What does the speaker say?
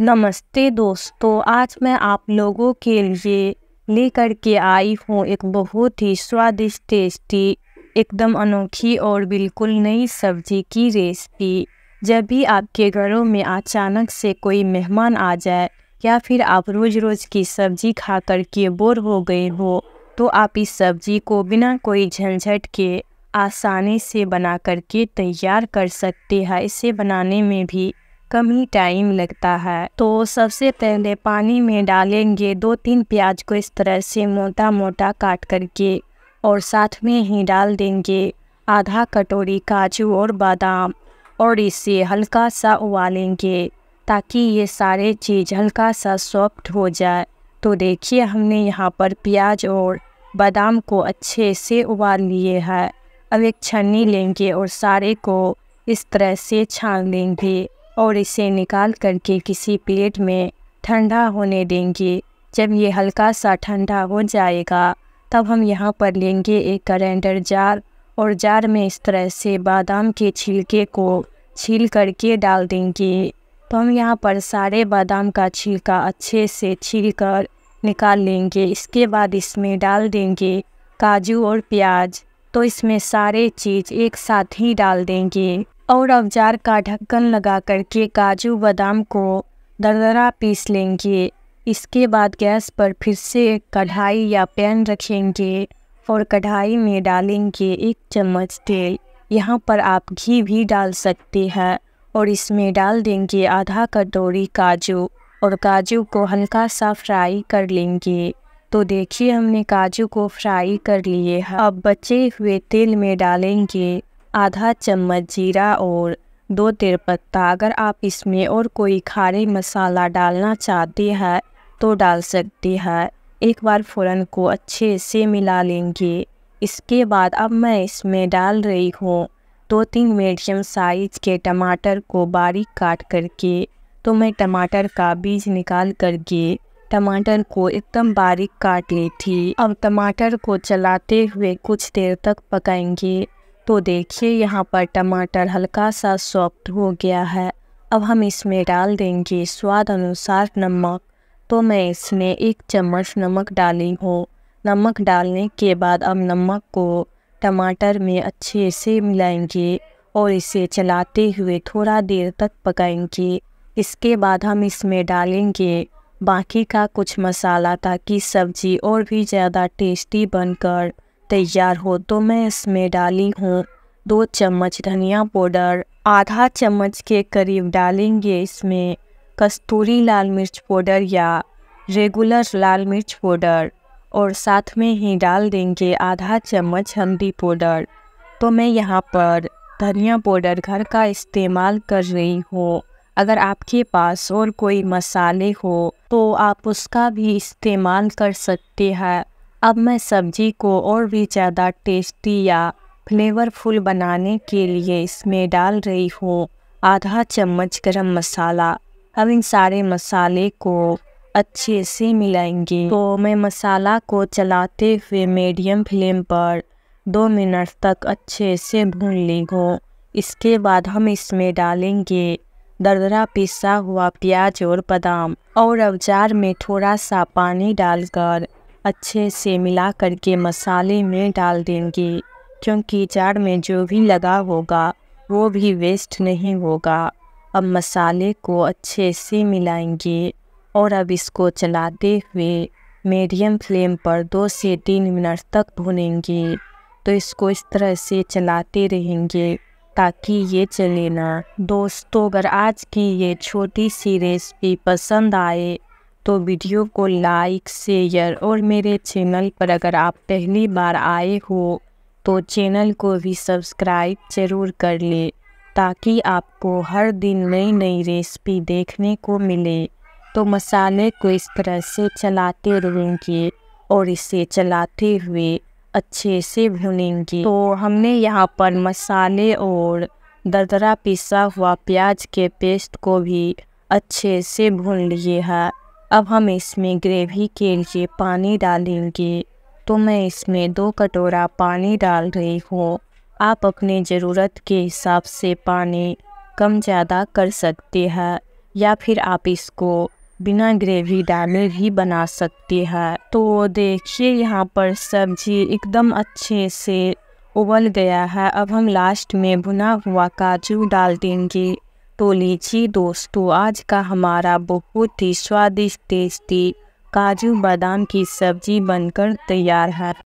नमस्ते दोस्तों आज मैं आप लोगों के लिए लेकर के आई हूँ एक बहुत ही स्वादिष्ट टेस्टी एकदम अनोखी और बिल्कुल नई सब्जी की रेसिपी जब भी आपके घरों में अचानक से कोई मेहमान आ जाए या फिर आप रोज़ रोज़ की सब्जी खा कर के बोर हो गए हो तो आप इस सब्जी को बिना कोई झंझट के आसानी से बना करके तैयार कर सकते हैं इसे बनाने में भी कम ही टाइम लगता है तो सबसे पहले पानी में डालेंगे दो तीन प्याज को इस तरह से मोटा मोटा काट करके और साथ में ही डाल देंगे आधा कटोरी काजू और बादाम और इसे हल्का सा उबालेंगे ताकि ये सारे चीज़ हल्का सा सॉफ्ट हो जाए तो देखिए हमने यहाँ पर प्याज और बादाम को अच्छे से उबाल लिए हैं अब एक छन्नी लेंगे और सारे को इस तरह से छान लेंगे और इसे निकाल करके किसी प्लेट में ठंडा होने देंगे जब ये हल्का सा ठंडा हो जाएगा तब हम यहाँ पर लेंगे एक करेंडर जार और जार में इस तरह से बादाम के छिलके को छील करके डाल देंगे तो हम यहाँ पर सारे बादाम का छिलका अच्छे से छील कर निकाल लेंगे इसके बाद इसमें डाल देंगे काजू और प्याज तो इसमें सारे चीज़ एक साथ ही डाल देंगे और अवजार का ढक्कन लगा करके काजू बादाम को दरदरा पीस लेंगे इसके बाद गैस पर फिर से कढ़ाई या पैन रखेंगे और कढ़ाई में डालेंगे एक चम्मच तेल यहाँ पर आप घी भी डाल सकते हैं और इसमें डाल देंगे आधा कटोरी काजू और काजू को हल्का सा फ्राई कर लेंगे तो देखिए हमने काजू को फ्राई कर लिए हैं अब बचे हुए तेल में डालेंगे आधा चम्मच जीरा और दो तेजपत्ता अगर आप इसमें और कोई खारे मसाला डालना चाहते हैं तो डाल सकते हैं एक बार फ़ौरन को अच्छे से मिला लेंगे इसके बाद अब मैं इसमें डाल रही हूँ दो तीन मीडियम साइज के टमाटर को बारीक काट करके तो मैं टमाटर का बीज निकाल करके टमाटर को एकदम बारीक काट ली थी अब टमाटर को चलाते हुए कुछ देर तक पकाएंगे तो देखिए यहाँ पर टमाटर हल्का सा सॉफ्ट हो गया है अब हम इसमें डाल देंगे स्वाद अनुसार नमक तो मैं इसमें एक चम्मच नमक डाली हूँ नमक डालने के बाद अब नमक को टमाटर में अच्छे से मिलाएंगे और इसे चलाते हुए थोड़ा देर तक पकाएंगे इसके बाद हम इसमें डालेंगे बाकी का कुछ मसाला ताकि सब्ज़ी और भी ज़्यादा टेस्टी बनकर तैयार हो तो मैं इसमें डाली हूँ दो चम्मच धनिया पाउडर आधा चम्मच के करीब डालेंगे इसमें कस्तूरी लाल मिर्च पाउडर या रेगुलर लाल मिर्च पाउडर और साथ में ही डाल देंगे आधा चम्मच हल्दी पाउडर तो मैं यहाँ पर धनिया पाउडर घर का इस्तेमाल कर रही हूँ अगर आपके पास और कोई मसाले हो तो आप उसका भी इस्तेमाल कर सकते हैं अब मैं सब्जी को और भी ज़्यादा टेस्टी या फ्लेवरफुल बनाने के लिए इसमें डाल रही हूँ आधा चम्मच गरम मसाला अब इन सारे मसाले को अच्छे से मिलाएंगे तो मैं मसाला को चलाते हुए मीडियम फ्लेम पर दो मिनट तक अच्छे से भून ली हूँ इसके बाद हम इसमें डालेंगे दरदरा पिसा हुआ प्याज और बादाम और अवजार में थोड़ा सा पानी डालकर अच्छे से मिला करके मसाले में डाल देंगे क्योंकि जार में जो भी लगा होगा वो भी वेस्ट नहीं होगा अब मसाले को अच्छे से मिलाएंगे और अब इसको चलाते हुए मीडियम फ्लेम पर दो से तीन मिनट तक भुनेंगे तो इसको इस तरह से चलाते रहेंगे ताकि ये चले ना दोस्तों अगर आज की ये छोटी सी रेसिपी पसंद आए तो वीडियो को लाइक शेयर और मेरे चैनल पर अगर आप पहली बार आए हो तो चैनल को भी सब्सक्राइब ज़रूर कर ले ताकि आपको हर दिन नई नई रेसिपी देखने को मिले तो मसाले को इस तरह से चलाते रहेंगे और इसे चलाते हुए अच्छे से भुनेंगे तो हमने यहाँ पर मसाले और दरदरा पिसा हुआ प्याज के पेस्ट को भी अच्छे से भून लिए हैं अब हम इसमें ग्रेवी के लिए पानी डालेंगे तो मैं इसमें दो कटोरा पानी डाल रही हूँ आप अपने ज़रूरत के हिसाब से पानी कम ज़्यादा कर सकते हैं या फिर आप इसको बिना ग्रेवी डाले भी बना सकते हैं तो देखिए यहाँ पर सब्जी एकदम अच्छे से उबल गया है अब हम लास्ट में भुना हुआ काजू डाल देंगे तो लीजिए दोस्तों तो आज का हमारा बहुत ही स्वादिष्ट टेस्टी काजू बादाम की सब्जी बनकर तैयार है